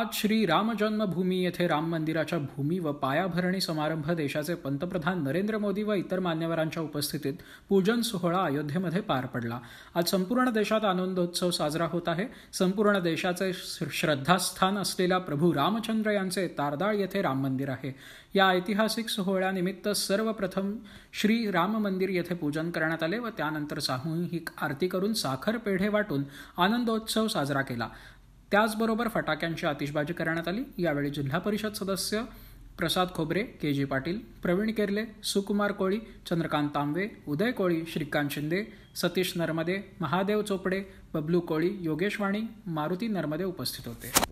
आज श्री राम जन्मभूमी येथे राम मंदिराच्या भूमी व पायाभरणी समारंभ देशाचे पंतप्रधान नरेंद्र मोदी व इतर मान्यवरांच्या उपस्थितीत पूजन सोहळा अयोध्येमध्ये पार पडला आज संपूर्ण देशात आनंदोत्सव साजरा होत आहे संपूर्ण देशाचे श्रद्धास्थान असलेल्या प्रभू रामचंद्र यांचे तारदाळ येथे राम मंदिर आहे या ऐतिहासिक सोहळ्यानिमित्त सर्वप्रथम श्री राम मंदिर येथे पूजन करण्यात आले व त्यानंतर सामूहिक आरती करून साखर पेढे वाटून आनंदोत्सव साजरा केला त्याचबरोबर फटाक्यांची आतिषबाजी करण्यात आली यावेळी जिल्हा परिषद सदस्य प्रसाद खोबरे के जी पाटील प्रवीण केरले सुकुमार कोळी चंद्रकांत तांबे उदय कोळी श्रीकांत शिंदे सतीश नर्मदे महादेव चोपडे बबलू कोळी योगेश वाणी मारुती नर्मदे उपस्थित होते